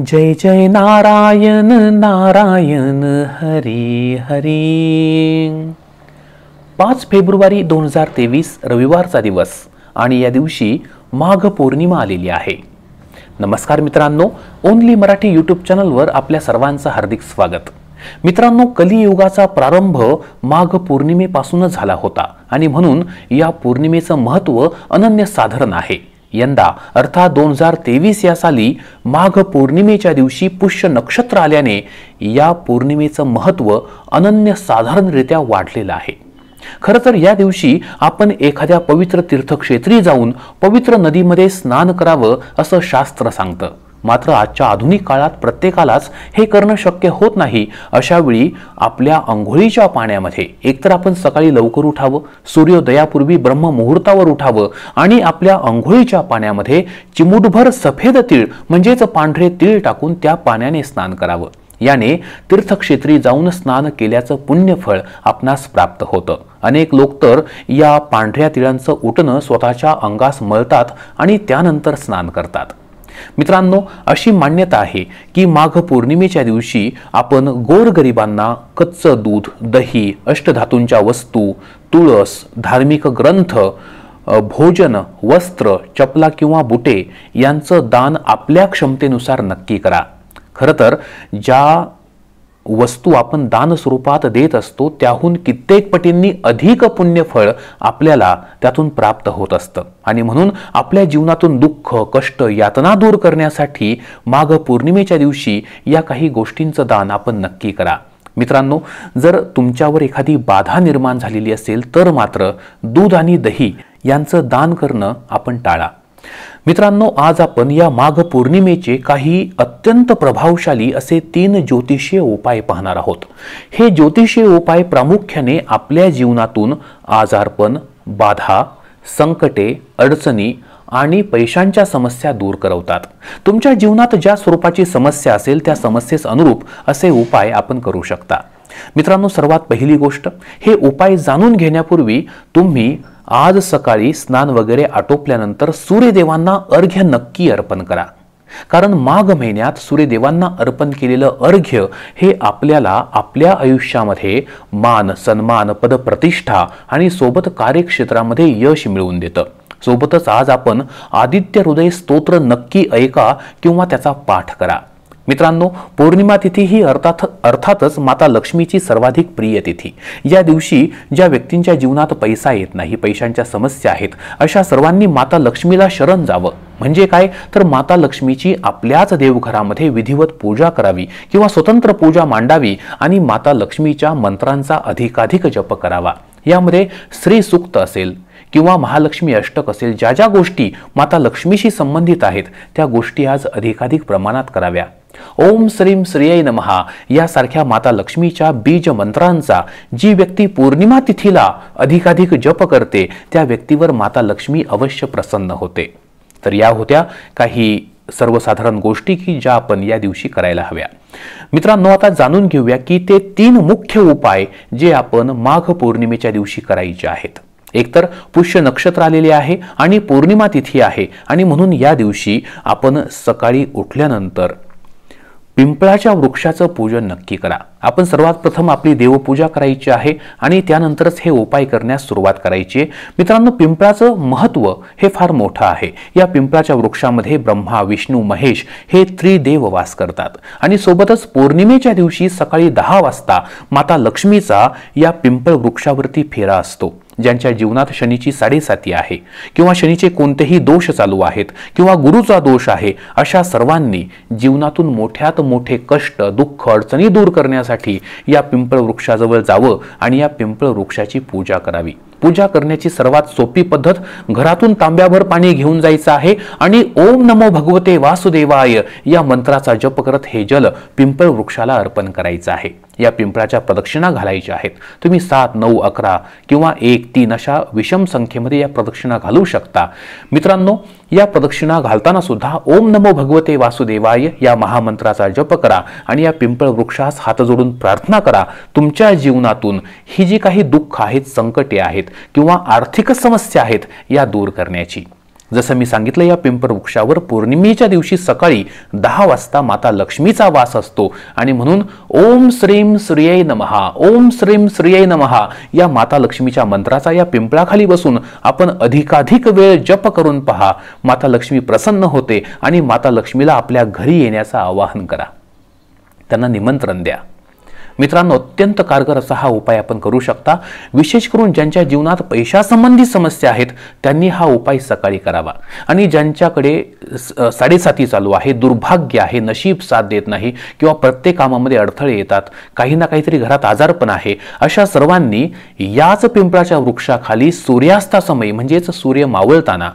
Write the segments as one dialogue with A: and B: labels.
A: जय जय नारायण नारायण हरी हरी पाच फेब्रुवारी दोन हजार तेवीस रविवारचा दिवस आणि या दिवशी माघ पौर्णिमा आलेली आहे नमस्कार मित्रांनो ओनली मराठी यूट्यूब चॅनलवर आपल्या सर्वांचं हार्दिक स्वागत मित्रांनो कलियुगाचा प्रारंभ माघ पौर्णिमेपासूनच झाला होता आणि म्हणून या पौर्णिमेचं महत्त्व अनन्यसाधारण आहे यंदा अर्थात दोन हजार तेवीस या साली माघ पौर्णिमेच्या दिवशी पुष्य नक्षत्र आल्याने या पौर्णिमेचं महत्त्व साधारणरित्या वाढलेलं आहे खरं तर या दिवशी आपण एखाद्या पवित्र तीर्थक्षेत्री जाऊन पवित्र नदीमध्ये स्नान करावं असं शास्त्र सांगतं मात्र आजच्या आधुनिक काळात प्रत्येकालाच हे करणं शक्य होत नाही अशावेळी आपल्या आंघोळीच्या पाण्यामध्ये एकतर आपण सकाळी लवकर उठावं सूर्योदयापूर्वी ब्रह्ममुहूर्तावर उठावं आणि आपल्या आंघोळीच्या पाण्यामध्ये चिमुटभर सफेद तीळ म्हणजेच पांढरे तीळ टाकून त्या पाण्याने स्नान करावं याने तीर्थक्षेत्री जाऊन स्नान केल्याचं पुण्यफळ आपणास प्राप्त होतं अनेक लोक तर या पांढऱ्या तिळांचं उठणं स्वतःच्या अंगास मळतात आणि त्यानंतर स्नान करतात मित्रांनो अशी मान्यता आहे की माघ पौर्णिमेच्या दिवशी आपण गोरगरिबांना कच्चं दूध दही अष्टधातूंच्या वस्तू तुळस धार्मिक ग्रंथ भोजन वस्त्र चपला किंवा बुटे यांचं दान आपल्या क्षमतेनुसार नक्की करा खरं तर ज्या वस्तू आपण दान स्वरूपात देत असतो त्याहून कित्येक पटींनी अधिक पुण्यफळ आपल्याला त्यातून प्राप्त होत असतं आणि म्हणून आपल्या जीवनातून दुःख कष्ट यातना दूर करण्यासाठी माघ पौर्णिमेच्या दिवशी या काही गोष्टींचं दान आपण नक्की करा मित्रांनो जर तुमच्यावर एखादी बाधा निर्माण झालेली असेल तर मात्र दूध आणि दही यांचं दान करणं आपण टाळा मित्रांनो आज आपण या माघ पौर्णिमेचे काही अत्यंत प्रभावशाली असे तीन ज्योतिषीय उपाय पाहणार आहोत हे ज्योतिषीय उपाय प्रामुख्याने आपल्या जीवनातून आजारपण बाधा संकटे अडचणी आणि पैशांच्या समस्या दूर करवतात तुमच्या जीवनात ज्या स्वरूपाची समस्या असेल त्या समस्येस अनुरूप असे उपाय आपण करू शकता मित्रांनो सर्वात पहिली गोष्ट हे उपाय जाणून घेण्यापूर्वी तुम्ही आज सकाळी स्नान वगैरे आटोपल्यानंतर सूर्यदेवांना अर्घ्य नक्की अर्पण करा कारण माघ महिन्यात सूर्यदेवांना अर्पण केलेलं अर्घ्य हे आपल्याला आपल्या आयुष्यामध्ये मान सन्मान पदप्रतिष्ठा आणि सोबत कार्यक्षेत्रामध्ये यश मिळवून देतं सोबतच आज आपण आदित्य हृदय स्तोत्र नक्की ऐका किंवा त्याचा पाठ करा मित्रांनो पौर्णिमा तिथी ही अर्थात अर्थातच माता लक्ष्मीची सर्वाधिक प्रिय तिथी या दिवशी ज्या व्यक्तींच्या जीवनात पैसा येत नाही पैशांच्या समस्या आहेत अशा सर्वांनी माता लक्ष्मीला शरण जावं म्हणजे काय तर माता लक्ष्मीची आपल्याच देवघरामध्ये विधिवत पूजा करावी किंवा स्वतंत्र पूजा मांडावी आणि माता लक्ष्मीच्या मंत्रांचा अधिकाधिक जप करावा यामध्ये श्री सूक्त असेल किंवा महालक्ष्मी अष्टक असेल ज्या ज्या गोष्टी माता लक्ष्मीशी संबंधित आहेत त्या गोष्टी आज अधिकाधिक प्रमाणात कराव्या ओम श्रीम ऐ नमहा यासारख्या माता लक्ष्मीच्या बीज मंत्रांचा जी व्यक्ती पौर्णिमा तिथीला अधिकाधिक जप करते त्या व्यक्तीवर माता लक्ष्मी अवश्य प्रसन्न होते तर या होत्या काही सर्वसाधारण गोष्टी की ज्या आपण या दिवशी करायला हव्या मित्रांनो आता जाणून घेऊया की ते तीन मुख्य उपाय जे आपण माघ पौर्णिमेच्या दिवशी करायचे आहेत एकतर पुष्य नक्षत्र आलेले आहे आणि पौर्णिमा तिथी आहे आणि म्हणून या दिवशी आपण सकाळी उठल्यानंतर पिंपळाच्या वृक्षाचं पूजन नक्की करा आपण सर्वात प्रथम आपली देवपूजा करायची आहे आणि त्यानंतरच हे उपाय करण्यास सुरुवात करायची आहे मित्रांनो पिंपळाचं महत्त्व हे फार मोठं आहे या पिंपळाच्या वृक्षामध्ये ब्रह्मा विष्णू महेश हे त्रिदेव वास करतात आणि सोबतच पौर्णिमेच्या दिवशी सकाळी दहा वाजता माता लक्ष्मीचा या पिंपळ वृक्षावरती फेरा असतो ज्यांच्या जीवनात शनीची साडेसाती आहे किंवा शनीचे कोणतेही दोष चालू आहेत किंवा गुरुचा दोष आहे अशा सर्वांनी जीवनातून मोठ्यात मोठे कष्ट दुःख अडचणी दूर करण्यासाठी या पिंपळ वृक्षाजवळ जावं आणि या पिंपळ वृक्षाची पूजा करावी पूजा करण्याची सर्वात सोपी पद्धत घरातून तांब्याभर पाणी घेऊन जायचं आहे आणि ओम नमो भगवते वासुदेवाय या मंत्राचा जप करत हे जल पिंपळ वृक्षाला अर्पण करायचं आहे या पिंपळाच्या प्रदक्षिणा घालायच्या आहेत तुम्ही सात नऊ अकरा किंवा एक तीन अशा विषम संख्येमध्ये या प्रदक्षिणा घालू शकता मित्रांनो या प्रदक्षिणा घालताना सुद्धा ओम नमो भगवते वासुदेवाय या महामंत्राचा जप करा आणि या पिंपळ वृक्षास हात जोडून प्रार्थना करा तुमच्या जीवनातून ही जी काही दुःख आहेत संकटे आहेत किंवा आर्थिक समस्या आहेत या दूर करण्याची जसं मी सांगितलं या पिंपर वृक्षावर पौर्णिमेच्या दिवशी सकाळी दहा वाजता माता लक्ष्मीचा वास असतो आणि म्हणून ओम श्रीम श्रिय नमहा ओम श्रीम श्रिय नमहा या माता लक्ष्मीच्या मंत्राचा या पिंपळाखाली बसून आपण अधिकाधिक वेळ जप करून पहा माता लक्ष्मी प्रसन्न होते आणि माता लक्ष्मीला आपल्या घरी येण्याचं आवाहन करा त्यांना निमंत्रण द्या मित्रांनो अत्यंत कारगर असा हा उपाय आपण करू शकता विशेष करून ज्यांच्या जीवनात पैशासंबंधी समस्या आहेत त्यांनी हा उपाय सकाळी करावा आणि ज्यांच्याकडे साडेसाती चालू आहे दुर्भाग्य आहे नशीब साथ देत नाही किंवा प्रत्येक कामामध्ये अडथळे येतात काही ना काहीतरी घरात आजारपण आहे अशा सर्वांनी याच पिंपळाच्या वृक्षाखाली सूर्यास्तासमयी म्हणजेच सूर्य मावळताना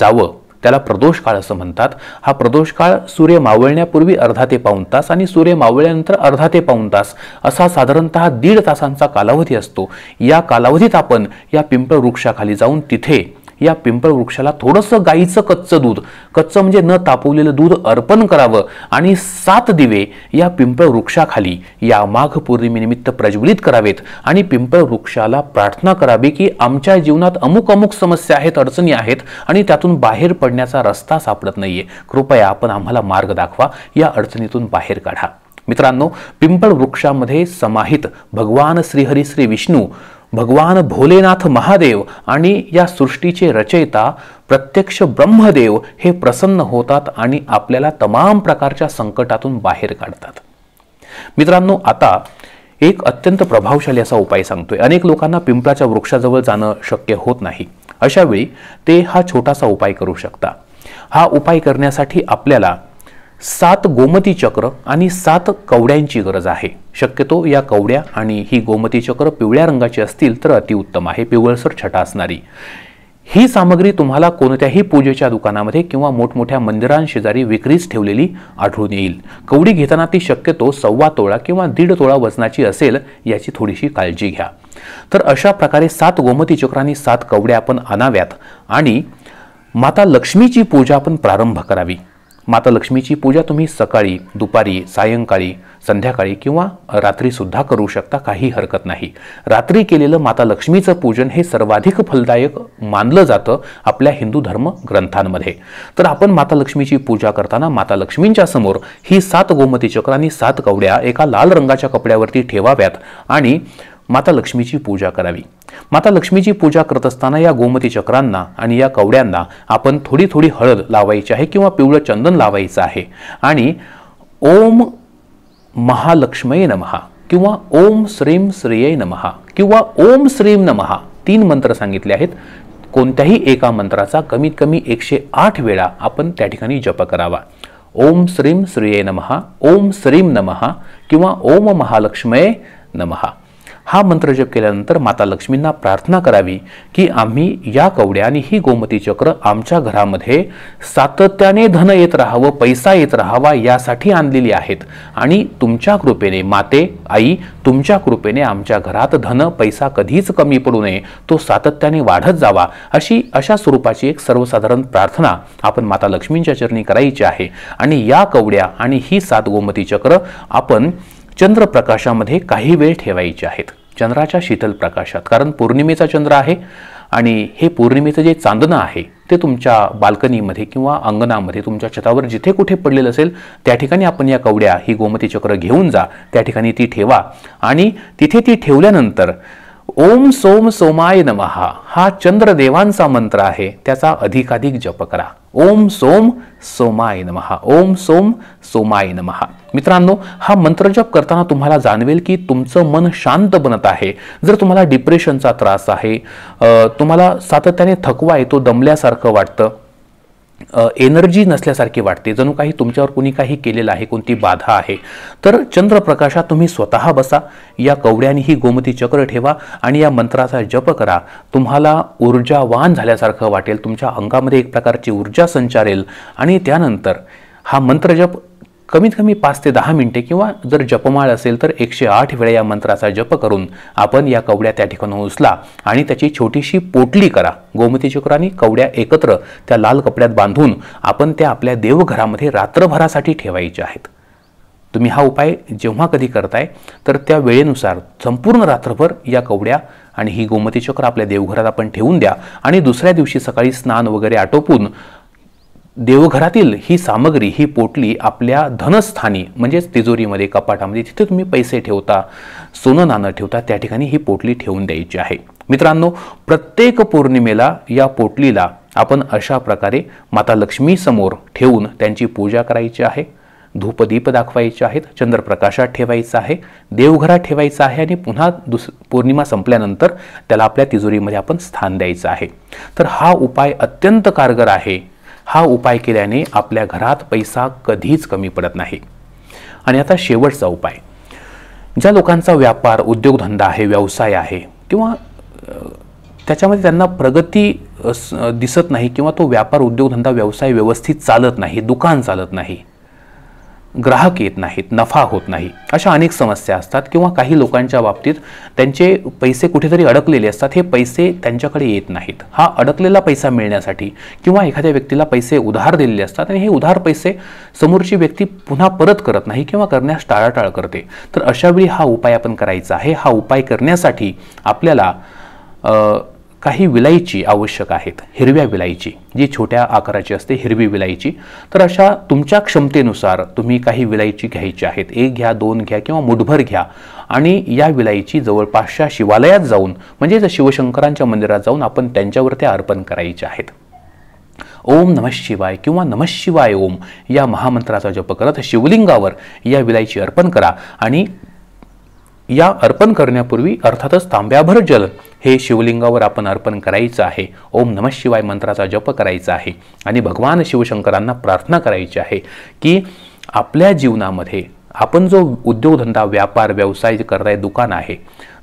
A: जावं त्याला प्रदोष काळ असं म्हणतात हा प्रदोष काळ सूर्य मावळण्यापूर्वी अर्धा ते पाऊन तास आणि सूर्य मावळल्यानंतर अर्धा ते पाऊन तास असा साधारणतः दीड तासांचा कालावधी असतो या कालावधीत आपण या पिंपळ वृक्षाखाली जाऊन तिथे या पिंपळ वृक्षाला थोडंसं गाईचं कच्चं दूध कच्चं म्हणजे न तापवलेलं दूध अर्पण करावं आणि सात दिवे या पिंपळ वृक्षाखाली या माघ पौर्णिमेनिमित्त प्रज्वलित करावेत आणि पिंपळ वृक्षाला प्रार्थना करावी की आमच्या जीवनात अमुक अमुक समस्या आहेत अडचणी आहेत आणि त्यातून बाहेर पडण्याचा रस्ता सापडत नाहीये कृपया आपण आम्हाला मार्ग दाखवा या अडचणीतून बाहेर काढा मित्रांनो पिंपळ वृक्षामध्ये समाहित भगवान श्रीहरी श्री विष्णू भगवान भोलेनाथ महादेव आणि या सृष्टीचे रचयिता प्रत्यक्ष ब्रह्मदेव हे प्रसन्न होतात आणि आपल्याला तमाम प्रकारच्या संकटातून बाहेर काढतात मित्रांनो आता एक अत्यंत प्रभावशाली असा उपाय सांगतोय अनेक लोकांना पिंपळाच्या वृक्षाजवळ जाणं शक्य होत नाही अशावेळी ते हा छोटासा उपाय करू शकता हा उपाय करण्यासाठी आपल्याला सात गोमती चक्र आणि सात कवड्यांची गरज आहे शक्यतो या कवड्या आणि ही गोमती चक्र पिवळ्या रंगाची असतील तर अतिउत्तम आहे पिवळसर छटा असणारी ही सामग्री तुम्हाला कोणत्याही पूजेच्या दुकानामध्ये किंवा मोठमोठ्या मंदिरांशेजारी विक्रीच ठेवलेली आढळून येईल कवडी घेताना ती शक्यतो सव्वा तोळा किंवा दीड तोळा वजनाची असेल याची थोडीशी काळजी घ्या तर अशा प्रकारे सात गोमती चक्रांनी सात कवड्या आपण आणाव्यात आणि माता लक्ष्मीची पूजा आपण प्रारंभ करावी माता लक्ष्मीची पूजा तुम्ही सकाळी दुपारी सायंकाळी संध्याकाळी किंवा रात्रीसुद्धा करू शकता काही हरकत नाही रात्री केलेलं माता लक्ष्मीचं पूजन हे सर्वाधिक फलदायक मानलं जातं आपल्या हिंदू धर्म ग्रंथांमध्ये तर आपण माता लक्ष्मीची पूजा करताना माता लक्ष्मींच्या समोर ही सात गोमती चक्र आणि सात कवड्या एका लाल रंगाच्या कपड्यावरती ठेवाव्यात आणि माता लक्ष्मीची पूजा करावी माता लक्ष्मीची पूजा करत असताना या गोमती चक्रांना आणि या कवड्यांना आपण थोडी थोडी हळद लावायची आहे किंवा पिवळं चंदन लावायचं आहे आणि ओम महालक्ष्मये नमहा किंवा ओम श्रीम श्रेय नमहा किंवा ओम श्रीम नमहा तीन मंत्र सांगितले आहेत कोणत्याही एका मंत्राचा कमीत कमी एकशे आठ वेळा आपण त्या ठिकाणी जप करावा ओम श्रीम श्रिय नमहा ओम श्रीम नमहा किंवा ओम महालक्ष्मये नमहा हा मंत्र जप केल्यानंतर माता लक्ष्मींना प्रार्थना करावी की आम्ही या कवड्या आणि ही गोमती चक्र आमच्या घरामध्ये सातत्याने धन येत राहावं पैसा येत राहावा यासाठी आणलेली आहेत आणि तुमच्या कृपेने माते आई तुमच्या कृपेने आमच्या घरात धन पैसा कधीच कमी पडू नये तो सातत्याने वाढत जावा अशी अशा स्वरूपाची एक सर्वसाधारण प्रार्थना आपण माता लक्ष्मींच्या चरणी करायची आहे आणि या कवड्या आणि ही सात गोमती चक्र आपण चंद्रप्रकाशामध्ये काही वेळ ठेवायची आहेत चंद्राच्या शीतल प्रकाशात कारण पौर्णिमेचा चंद्र आहे आणि हे पौर्णिमेचं जे चांदणं आहे ते तुमच्या बाल्कनीमध्ये किंवा अंगणामध्ये तुमच्या छतावर जिथे कुठे पडलेलं असेल त्या ठिकाणी आपण या कवड्या ही गोमती चक्र घेऊन जा त्या ठिकाणी ती ठेवा आणि तिथे ती ठेवल्यानंतर ओम सोम सोमाय नमहा हा चंद्रदेवांचा मंत्र आहे त्याचा अधिकाधिक जप करा ओम सोम सोमाय नमहा ओम सोम सोमाय नमहा मित्रांनो हा मंत्र जप करताना तुम्हाला जाणवेल की तुमचं मन शांत बनत आहे जर तुम्हाला डिप्रेशनचा त्रास आहे तुम्हाला सातत्याने थकवा येतो दमल्यासारखं वाटतं एनर्जी नसल्यासारखी वाटते जणू काही तुमच्यावर कुणी काही केलेलं आहे कोणती बाधा आहे तर चंद्रप्रकाशात तुम्ही स्वतः बसा या कवड्याने ही गोमती चक्र ठेवा आणि या मंत्राचा जप करा तुम्हाला ऊर्जावान झाल्यासारखं वाटेल तुमच्या अंगामध्ये एक प्रकारची ऊर्जा संचारेल आणि त्यानंतर हा मंत्रजप कमीत कमी पाच ते दहा मिनिटे किंवा जर जपमाळ असेल तर एकशे आठ वेळा या मंत्राचा जप करून आपण या कवड्या त्या ठिकाणी उचला आणि त्याची छोटीशी पोटली करा गोमती चक्र कवड्या एकत्र त्या लाल कपड्यात बांधून आपण त्या आपल्या देवघरामध्ये रात्रभरासाठी ठेवायच्या आहेत तुम्ही हा उपाय जेव्हा कधी करताय तर त्या वेळेनुसार संपूर्ण रात्रभर या कवड्या आणि ही गोमती चक्र आपल्या देवघरात आपण ठेवून द्या आणि दुसऱ्या दिवशी सकाळी स्नान वगैरे आटोपून देवघरातील ही सामग्री ही पोटली आपल्या धनस्थानी म्हणजेच तिजोरीमध्ये कपाटामध्ये जिथे तुम्ही पैसे ठेवता सोनं नाणं ठेवता त्या ठिकाणी ही पोटली ठेवून द्यायची आहे मित्रांनो प्रत्येक पौर्णिमेला या पोटलीला आपण अशा प्रकारे माता लक्ष्मीसमोर ठेवून त्यांची पूजा करायची आहे धूपदीप दाखवायचे आहेत चंद्रप्रकाशात ठेवायचं आहे देवघरात ठेवायचं आहे आणि पुन्हा दुस पौर्णिमा संपल्यानंतर त्याला आपल्या तिजोरीमध्ये आपण स्थान द्यायचं आहे तर हा उपाय अत्यंत कारगर आहे हा उपाय केल्याने आपल्या घरात पैसा कधीच कमी पडत नाही आणि आता शेवटचा उपाय ज्या लोकांचा व्यापार उद्योगधंदा आहे व्यवसाय आहे किंवा त्याच्यामध्ये त्यांना प्रगती दिसत नाही किंवा तो व्यापार उद्योगधंदा व्यवसाय व्यवस्थित चालत नाही दुकान चालत नाही ग्राहक येत नाहीत नफा होत नाही अशा अनेक समस्या असतात किंवा काही लोकांच्या बाबतीत त्यांचे पैसे कुठेतरी अडकलेले असतात हे पैसे त्यांच्याकडे येत नाहीत हा अडकलेला पैसा मिळण्यासाठी किंवा एखाद्या व्यक्तीला पैसे उधार दिलेले असतात आणि हे उधार पैसे समोरची व्यक्ती पुन्हा परत करत नाही किंवा करण्यास टाळाटाळ करते तर अशावेळी हा उपाय आपण करायचा आहे हा उपाय करण्यासाठी आपल्याला काही विलायची आवश्यक आहेत हिरव्या विलायची जी छोट्या आकाराची असते हिरवी विलायची तर अशा तुमच्या क्षमतेनुसार तुम्ही काही विलायची घ्यायची आहेत एक घ्या दोन घ्या किंवा मुठभर घ्या आणि या विलायची जवळपासच्या शिवालयात जाऊन म्हणजेच शिवशंकरांच्या मंदिरात जाऊन आपण त्यांच्यावर त्या अर्पण करायच्या आहेत ओम नमः शिवाय किंवा नमः शिवाय ओम या महामंत्राचा जप करत शिवलिंगावर या विलायची अर्पण करा आणि या अर्पण करण्यापूर्वी अर्थातच तांब्याभर जल हे शिवलिंगावर आपण अर्पण करायचं आहे ओम नमः शिवाय मंत्राचा जप करायचा आहे आणि भगवान शिवशंकरांना प्रार्थना करायची आहे की आपल्या जीवनामध्ये आपण जो उद्योगधंदा व्यापार व्यवसाय करताय दुकान आहे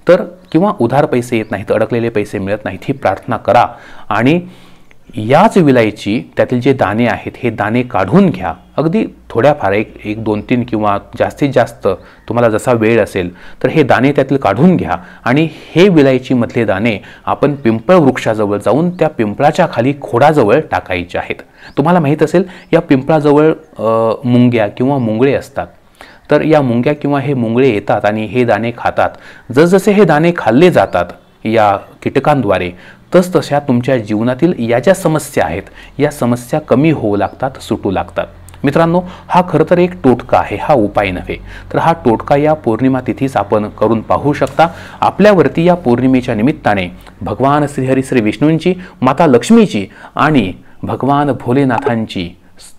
A: तर किंवा उधार पैसे येत नाहीत अडकलेले पैसे मिळत नाहीत ही प्रार्थना करा आणि याच विलायची त्यातील जे दाणे आहेत हे दाणे काढून घ्या अगदी थोड्याफार एक एक दोन तीन किंवा जास्तीत जास्त तुम्हाला जसा वेळ असेल तर हे दाणे त्यातील काढून घ्या आणि हे विलायचीमधले दाणे आपण पिंपळ वृक्षाजवळ जाऊन त्या पिंपळाच्या खाली खोडाजवळ टाकायचे आहेत तुम्हाला माहीत असेल या पिंपळाजवळ मुंग्या किंवा मुंगळे असतात तर या मुंग्या किंवा हे मुंगळे येतात आणि हे दाणे खातात जसजसे हे दाणे खाल्ले जातात या कीटकांद्वारे तसतशा तुमच्या जीवनातील या ज्या समस्या आहेत या समस्या कमी होऊ लागतात सुटू लागतात मित्रांनो हा खरं तर एक टोटका आहे हा उपाय नव्हे तर हा टोटका या पौर्णिमा तिथीच आपण करून पाहू शकता आपल्यावरती या पौर्णिमेच्या निमित्ताने भगवान श्रीहरी श्री विष्णूंची माता लक्ष्मीची आणि भगवान भोलेनाथांची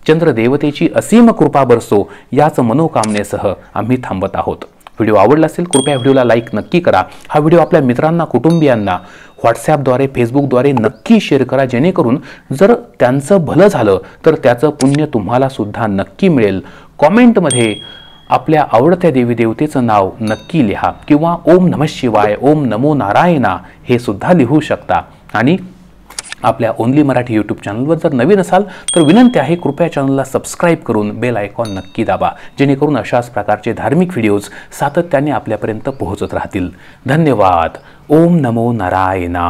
A: चंद्रदेवतेची असीम कृपा बरसो याच मनोकामनेसह आम्ही थांबत आहोत व्हिडिओ आवडला असेल कृपया व्हिडिओला लाईक नक्की करा हा व्हिडिओ आपल्या मित्रांना कुटुंबियांना व्हॉट्सॲपद्वारे फेसबुकद्वारे नक्की शेअर करा जेणेकरून जर त्यांचं भलं झालं तर त्याचं पुण्य तुम्हाला सुद्धा नक्की मिळेल कॉमेंटमध्ये आपल्या आवडत्या देवी देवतेचं नाव नक्की लिहा किंवा ओम नम शिवाय ओम नमो नारायणा हे सुद्धा लिहू शकता आणि आपल्या ओनली मराठी यूट्यूब चॅनलवर जर नवीन असाल तर विनंती आहे कृपया चॅनलला सबस्क्राईब करून बेल आयकॉन नक्की दाबा जेणेकरून अशाच प्रकारचे धार्मिक व्हिडिओज सातत्याने आपल्यापर्यंत पोहोचत राहतील धन्यवाद ओम नमो नारायणा